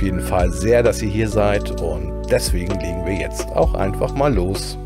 jeden Fall sehr, dass ihr hier seid und deswegen legen wir jetzt auch einfach mal los.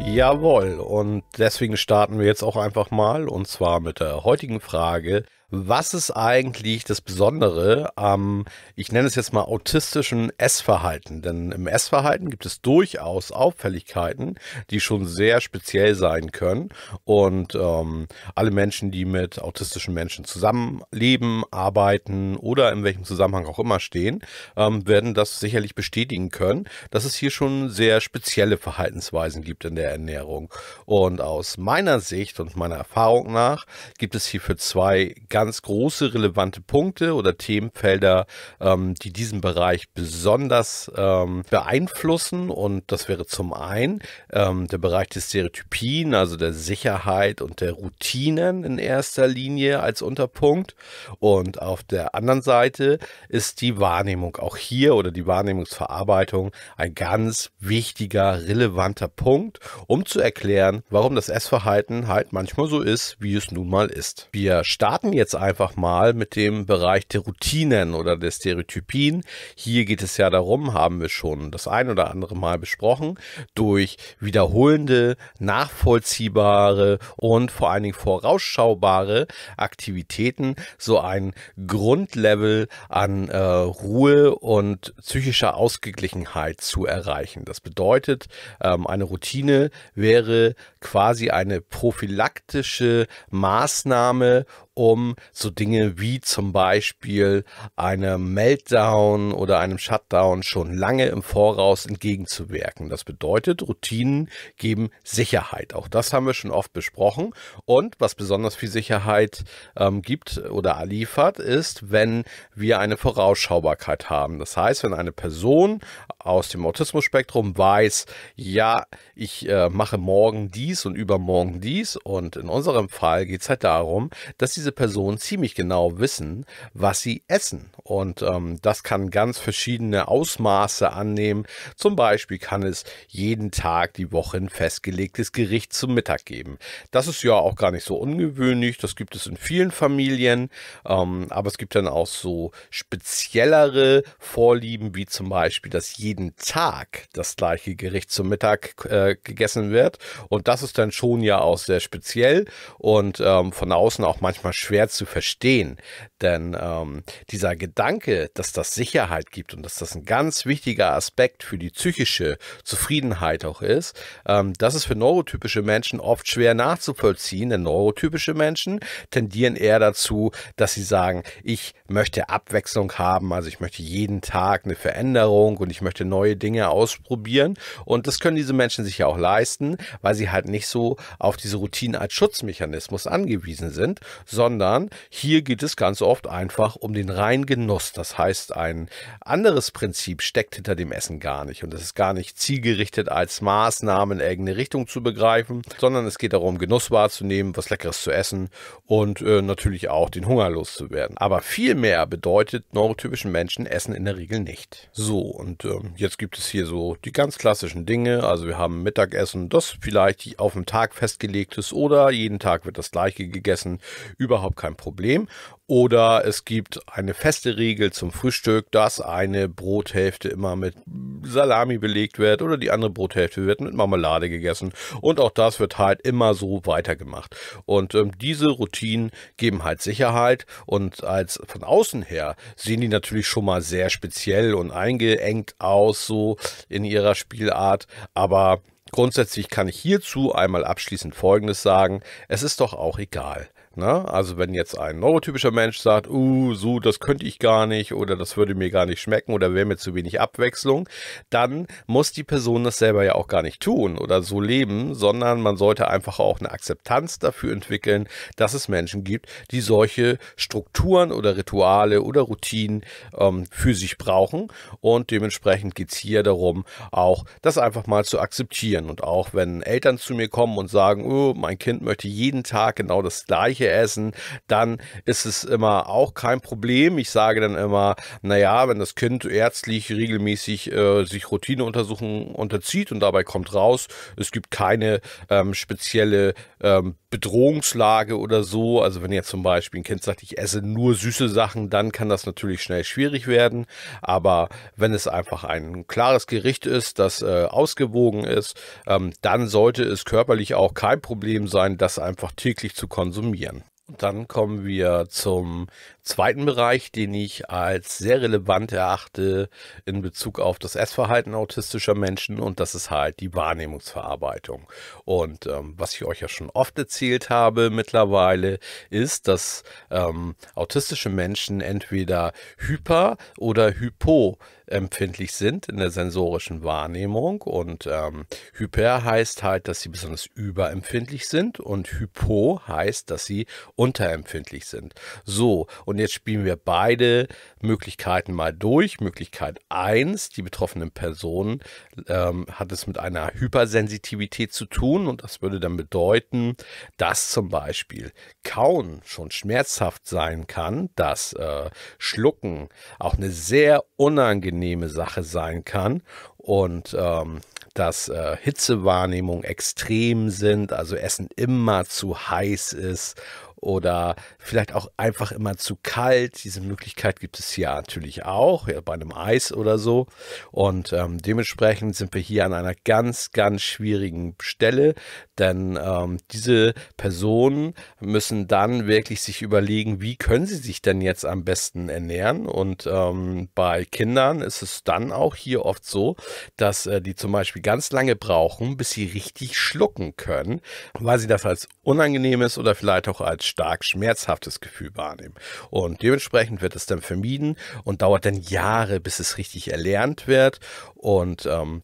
Jawohl, und deswegen starten wir jetzt auch einfach mal und zwar mit der heutigen Frage, was ist eigentlich das Besondere am, ich nenne es jetzt mal autistischen Essverhalten? Denn im Essverhalten gibt es durchaus Auffälligkeiten, die schon sehr speziell sein können. Und ähm, alle Menschen, die mit autistischen Menschen zusammenleben, arbeiten oder in welchem Zusammenhang auch immer stehen, ähm, werden das sicherlich bestätigen können, dass es hier schon sehr spezielle Verhaltensweisen gibt in der Ernährung. Und aus meiner Sicht und meiner Erfahrung nach gibt es hierfür zwei ganz ganz große relevante Punkte oder Themenfelder, ähm, die diesen Bereich besonders ähm, beeinflussen. Und das wäre zum einen ähm, der Bereich des Stereotypien, also der Sicherheit und der Routinen in erster Linie als Unterpunkt. Und auf der anderen Seite ist die Wahrnehmung auch hier oder die Wahrnehmungsverarbeitung ein ganz wichtiger, relevanter Punkt, um zu erklären, warum das Essverhalten halt manchmal so ist, wie es nun mal ist. Wir starten jetzt jetzt einfach mal mit dem Bereich der Routinen oder der Stereotypien. Hier geht es ja darum, haben wir schon das ein oder andere Mal besprochen, durch wiederholende, nachvollziehbare und vor allen Dingen vorausschaubare Aktivitäten so ein Grundlevel an äh, Ruhe und psychischer Ausgeglichenheit zu erreichen. Das bedeutet, ähm, eine Routine wäre quasi eine prophylaktische Maßnahme, um so Dinge wie zum Beispiel einem Meltdown oder einem Shutdown schon lange im Voraus entgegenzuwirken. Das bedeutet, Routinen geben Sicherheit. Auch das haben wir schon oft besprochen. Und was besonders viel Sicherheit ähm, gibt oder liefert, ist, wenn wir eine Vorausschaubarkeit haben. Das heißt, wenn eine Person aus dem Autismus-Spektrum weiß, ja, ich äh, mache morgen dies und übermorgen dies. Und in unserem Fall geht es halt darum, dass diese Person Personen ziemlich genau wissen, was sie essen. Und ähm, das kann ganz verschiedene Ausmaße annehmen. Zum Beispiel kann es jeden Tag die Woche ein festgelegtes Gericht zum Mittag geben. Das ist ja auch gar nicht so ungewöhnlich. Das gibt es in vielen Familien. Ähm, aber es gibt dann auch so speziellere Vorlieben, wie zum Beispiel, dass jeden Tag das gleiche Gericht zum Mittag äh, gegessen wird. Und das ist dann schon ja auch sehr speziell und ähm, von außen auch manchmal schwer zu verstehen. Denn ähm, dieser Gedanke, dass das Sicherheit gibt und dass das ein ganz wichtiger Aspekt für die psychische Zufriedenheit auch ist, ähm, das ist für neurotypische Menschen oft schwer nachzuvollziehen. Denn neurotypische Menschen tendieren eher dazu, dass sie sagen, ich möchte Abwechslung haben, also ich möchte jeden Tag eine Veränderung und ich möchte neue Dinge ausprobieren. Und das können diese Menschen sich ja auch leisten, weil sie halt nicht so auf diese Routine als Schutzmechanismus angewiesen sind, sondern Jahren. Hier geht es ganz oft einfach um den reinen Genuss. Das heißt, ein anderes Prinzip steckt hinter dem Essen gar nicht. Und es ist gar nicht zielgerichtet als Maßnahmen in irgendeine Richtung zu begreifen, sondern es geht darum, Genuss wahrzunehmen, was Leckeres zu essen und äh, natürlich auch den Hunger loszuwerden. Aber viel mehr bedeutet neurotypischen Menschen Essen in der Regel nicht. So, und ähm, jetzt gibt es hier so die ganz klassischen Dinge. Also wir haben Mittagessen, das vielleicht auf dem Tag festgelegt ist oder jeden Tag wird das gleiche gegessen. Überhaupt kein kein Problem. Oder es gibt eine feste Regel zum Frühstück, dass eine Brothälfte immer mit Salami belegt wird oder die andere Brothälfte wird mit Marmelade gegessen. Und auch das wird halt immer so weitergemacht. Und ähm, diese Routinen geben halt Sicherheit und als von außen her sehen die natürlich schon mal sehr speziell und eingeengt aus, so in ihrer Spielart. Aber Grundsätzlich kann ich hierzu einmal abschließend Folgendes sagen. Es ist doch auch egal. Ne? Also wenn jetzt ein neurotypischer Mensch sagt, uh, so, das könnte ich gar nicht oder das würde mir gar nicht schmecken oder wäre mir zu wenig Abwechslung, dann muss die Person das selber ja auch gar nicht tun oder so leben, sondern man sollte einfach auch eine Akzeptanz dafür entwickeln, dass es Menschen gibt, die solche Strukturen oder Rituale oder Routinen ähm, für sich brauchen und dementsprechend geht es hier darum, auch das einfach mal zu akzeptieren und auch wenn Eltern zu mir kommen und sagen, oh, mein Kind möchte jeden Tag genau das gleiche, Fläche essen, dann ist es immer auch kein Problem. Ich sage dann immer, naja, wenn das Kind ärztlich regelmäßig äh, sich Routineuntersuchungen unterzieht und dabei kommt raus, es gibt keine ähm, spezielle ähm, Bedrohungslage oder so. Also wenn jetzt zum Beispiel ein Kind sagt, ich esse nur süße Sachen, dann kann das natürlich schnell schwierig werden. Aber wenn es einfach ein klares Gericht ist, das äh, ausgewogen ist, ähm, dann sollte es körperlich auch kein Problem sein, das einfach täglich zu konsumieren. Dann kommen wir zum zweiten Bereich, den ich als sehr relevant erachte in Bezug auf das Essverhalten autistischer Menschen und das ist halt die Wahrnehmungsverarbeitung. Und ähm, was ich euch ja schon oft erzählt habe mittlerweile, ist, dass ähm, autistische Menschen entweder hyper oder hypo empfindlich sind in der sensorischen Wahrnehmung. Und ähm, hyper heißt halt, dass sie besonders überempfindlich sind und hypo heißt, dass sie unterempfindlich sind. So, und jetzt spielen wir beide Möglichkeiten mal durch. Möglichkeit 1, die betroffenen Personen ähm, hat es mit einer Hypersensitivität zu tun und das würde dann bedeuten, dass zum Beispiel Kauen schon schmerzhaft sein kann, dass äh, Schlucken auch eine sehr unangenehme angenehme Sache sein kann und ähm, dass äh, Hitzewahrnehmungen extrem sind, also Essen immer zu heiß ist oder vielleicht auch einfach immer zu kalt. Diese Möglichkeit gibt es hier natürlich auch, ja, bei einem Eis oder so. Und ähm, dementsprechend sind wir hier an einer ganz, ganz schwierigen Stelle, denn ähm, diese Personen müssen dann wirklich sich überlegen, wie können sie sich denn jetzt am besten ernähren. Und ähm, bei Kindern ist es dann auch hier oft so, dass äh, die zum Beispiel ganz lange brauchen, bis sie richtig schlucken können, weil sie das als unangenehm ist oder vielleicht auch als stark schmerzhaftes Gefühl wahrnehmen. Und dementsprechend wird es dann vermieden und dauert dann Jahre, bis es richtig erlernt wird. Und ähm,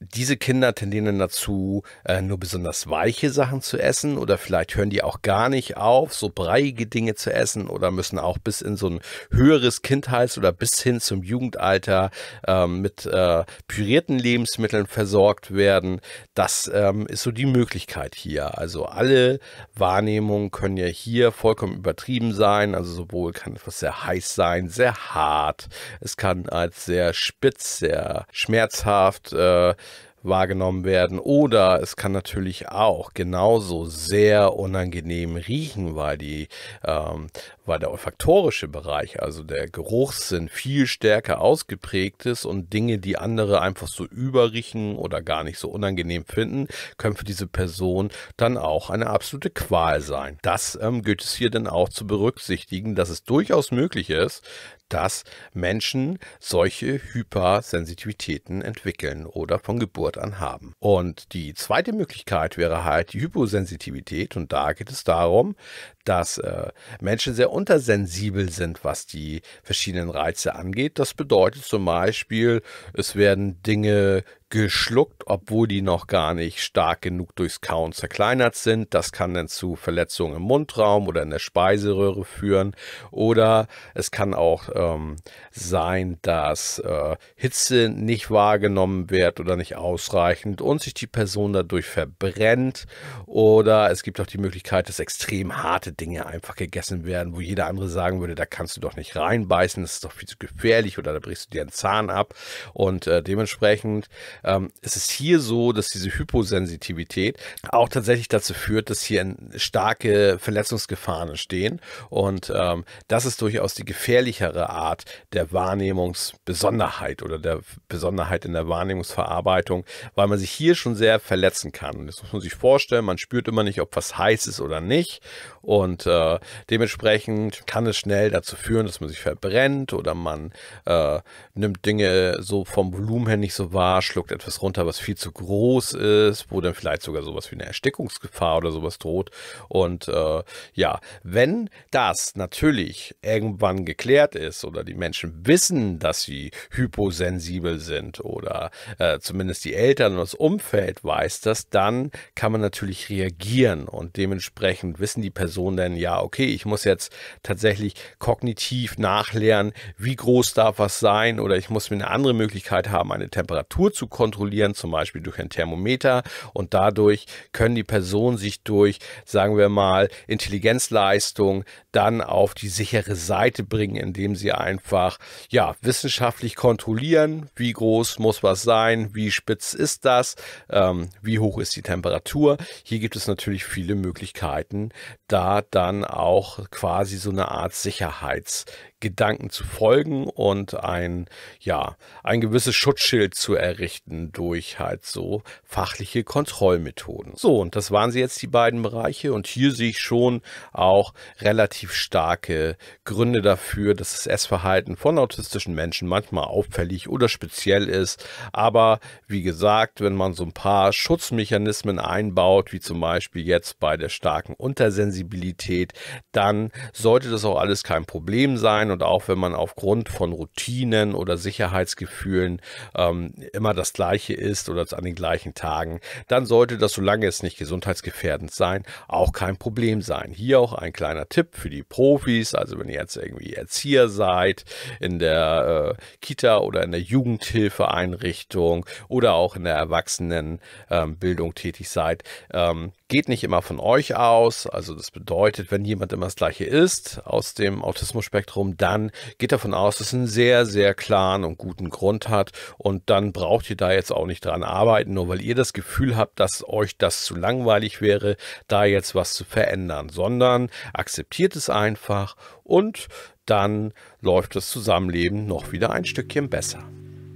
diese Kinder tendieren dazu, äh, nur besonders weiche Sachen zu essen oder vielleicht hören die auch gar nicht auf, so breiige Dinge zu essen oder müssen auch bis in so ein höheres Kindheits- oder bis hin zum Jugendalter ähm, mit äh, pürierten Lebensmitteln versorgt werden. Das ähm, ist so die Möglichkeit hier. Also alle Wahrnehmungen können ja hier vollkommen übertrieben sein. Also sowohl kann etwas sehr heiß sein, sehr hart. Es kann als sehr spitz, sehr schmerzhaft, äh, wahrgenommen werden. Oder es kann natürlich auch genauso sehr unangenehm riechen, weil die ähm, weil der olfaktorische Bereich, also der Geruchssinn, viel stärker ausgeprägt ist und Dinge, die andere einfach so überriechen oder gar nicht so unangenehm finden, können für diese Person dann auch eine absolute Qual sein. Das ähm, gilt es hier dann auch zu berücksichtigen, dass es durchaus möglich ist, dass Menschen solche Hypersensitivitäten entwickeln oder von Geburt an haben. Und die zweite Möglichkeit wäre halt die Hyposensitivität und da geht es darum, dass äh, Menschen sehr untersensibel sind, was die verschiedenen Reize angeht. Das bedeutet zum Beispiel, es werden Dinge geschluckt, obwohl die noch gar nicht stark genug durchs Kauen zerkleinert sind. Das kann dann zu Verletzungen im Mundraum oder in der Speiseröhre führen. Oder es kann auch ähm, sein, dass äh, Hitze nicht wahrgenommen wird oder nicht ausreichend und sich die Person dadurch verbrennt. Oder es gibt auch die Möglichkeit, dass extrem harte Dinge einfach gegessen werden, wo jeder andere sagen würde, da kannst du doch nicht reinbeißen, das ist doch viel zu gefährlich oder da brichst du dir einen Zahn ab. Und äh, dementsprechend ähm, es ist hier so, dass diese Hyposensitivität auch tatsächlich dazu führt, dass hier starke Verletzungsgefahren entstehen. Und ähm, das ist durchaus die gefährlichere Art der Wahrnehmungsbesonderheit oder der Besonderheit in der Wahrnehmungsverarbeitung, weil man sich hier schon sehr verletzen kann. Und das muss man sich vorstellen, man spürt immer nicht, ob was heiß ist oder nicht. Und äh, dementsprechend kann es schnell dazu führen, dass man sich verbrennt oder man äh, nimmt Dinge so vom Volumen her nicht so wahr, schluckt drückt etwas runter, was viel zu groß ist, wo dann vielleicht sogar sowas wie eine Erstickungsgefahr oder sowas droht. Und äh, ja, wenn das natürlich irgendwann geklärt ist oder die Menschen wissen, dass sie hyposensibel sind oder äh, zumindest die Eltern und das Umfeld weiß das, dann kann man natürlich reagieren und dementsprechend wissen die Personen dann, ja, okay, ich muss jetzt tatsächlich kognitiv nachlernen, wie groß darf was sein oder ich muss mir eine andere Möglichkeit haben, eine Temperatur zu kontrollieren, zum Beispiel durch ein Thermometer. Und dadurch können die Personen sich durch, sagen wir mal, Intelligenzleistung dann auf die sichere Seite bringen, indem sie einfach, ja, wissenschaftlich kontrollieren, wie groß muss was sein, wie spitz ist das, ähm, wie hoch ist die Temperatur. Hier gibt es natürlich viele Möglichkeiten, da dann auch quasi so eine Art Sicherheits- Gedanken zu folgen und ein, ja, ein gewisses Schutzschild zu errichten durch halt so fachliche Kontrollmethoden. So, und das waren sie jetzt die beiden Bereiche und hier sehe ich schon auch relativ starke Gründe dafür, dass das Essverhalten von autistischen Menschen manchmal auffällig oder speziell ist. Aber wie gesagt, wenn man so ein paar Schutzmechanismen einbaut, wie zum Beispiel jetzt bei der starken Untersensibilität, dann sollte das auch alles kein Problem sein sein und auch wenn man aufgrund von Routinen oder Sicherheitsgefühlen ähm, immer das Gleiche ist oder an den gleichen Tagen, dann sollte das, solange es nicht gesundheitsgefährdend sein, auch kein Problem sein. Hier auch ein kleiner Tipp für die Profis, also wenn ihr jetzt irgendwie Erzieher seid in der äh, Kita oder in der Jugendhilfeeinrichtung oder auch in der Erwachsenenbildung ähm, tätig seid, ähm, geht nicht immer von euch aus. Also das bedeutet, wenn jemand immer das Gleiche ist aus dem Autismus-Spektrum, dann geht davon aus, dass es einen sehr, sehr klaren und guten Grund hat und dann braucht ihr da jetzt auch nicht dran arbeiten, nur weil ihr das Gefühl habt, dass euch das zu langweilig wäre, da jetzt was zu verändern, sondern akzeptiert es einfach und dann läuft das Zusammenleben noch wieder ein Stückchen besser.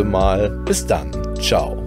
nächste Mal. Bis dann. Ciao.